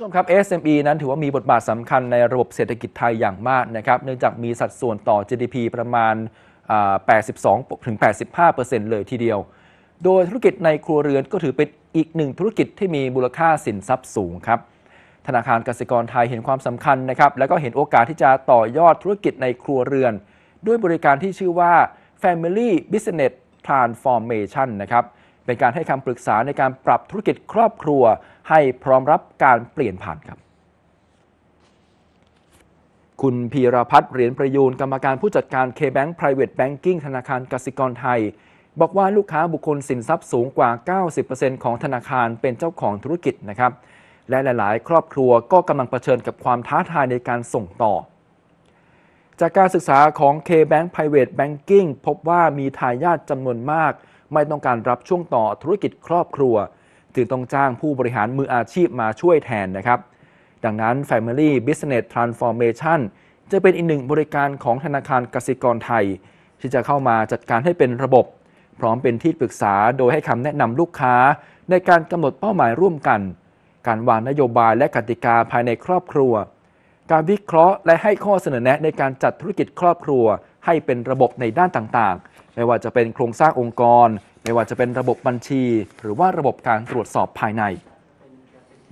ผู้ชมครับ SME นั้นถือว่ามีบทบาทสำคัญในระบบเศรษฐกิจไทยอย่างมากนะครับ เนื่องจากมีสัดส่วนต่อ GDP ประมาณ 82-85%เลยทีเดียว โดยธุรกิจในครัวเรือนก็ถือเป็นอีกหนึ่งธุรกิจที่มีมูลค่าสินทรัพย์สูงครับ ธนาคารกสิกรไทยเห็นความสำคัญนะครับ และก็เห็นโอกาสที่จะต่อยอดธุรกิจในครัวเรือน ด้วยบริการที่ชื่อว่า Family Business Transformation นะครับเป็นการให้คำปรึกษาในการปรับธุรกิจครอบครัว ให้พร้อมรับการเปลี่ยนผ่านครับ คุณพีรพัฒน์เหรียญประยูน กรรมการผู้จัดการ K-Bank Private Banking ธนาคารกสิกรไทย บอกว่าลูกค้าบุคคลสินทรัพย์สูงกว่า 90%ของธนาคารเป็นเจ้าของธุรกิจนะครับ และหลายๆ ครอบครัวก็กำลังเผชิญกับความท้าทายในการส่งต่อ จากการศึกษาของ K-Bank Private Banking พบว่ามีทายาทจำนวนมากไม่ต้องการรับช่วงต่อธุรกิจครอบครัว จึงต้องจ้างผู้บริหารมืออาชีพมาช่วยแทนนะครับ ดังนั้น Family Business Transformation จะเป็นอีกหนึ่งบริการของธนาคารกสิกรไทย ที่จะเข้ามาจัดการให้เป็นระบบ พร้อมเป็นที่ปรึกษาโดยให้คำแนะนำลูกค้า ในการกำหนดเป้าหมายร่วมกัน การวางนโยบายและกติกาภายในครอบครัว การวิเคราะห์และให้ข้อเสนอแนะในการจัดธุรกิจครอบครัวให้เป็นระบบในด้านต่างๆ ไม่ว่าจะเป็นโครงสร้างองค์กร ไม่ว่าจะเป็นระบบบัญชี หรือว่าระบบการตรวจสอบภายใน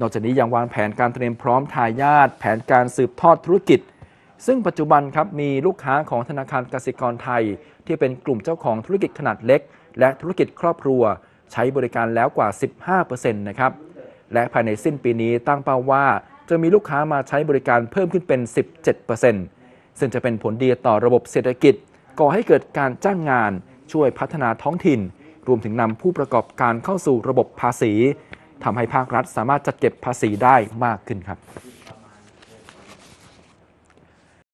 นอกจากนี้ยังวางแผนการเตรียมพร้อมทายาทแผนการสืบทอดธุรกิจ ซึ่งปัจจุบันครับมีลูกค้าของธนาคารกสิกรไทย ที่เป็นกลุ่มเจ้าของธุรกิจขนาดเล็ก และธุรกิจครอบครัว ใช้บริการแล้วกว่า 15%นะครับ และภายในสิ้นปีนี้ตั้งเป้าว่า จะมีลูกค้ามาใช้บริการเพิ่มขึ้นเป็น 17%ซึ่งจะเป็นผลดีต่อระบบเศรษฐกิจ ก่อให้เกิดการจ้างงาน ช่วยพัฒนาท้องถิ่น รวมถึงนำผู้ประกอบการเข้าสู่ระบบภาษีทำให้ภาครัฐสามารถจัดเก็บภาษีได้มากขึ้นครับ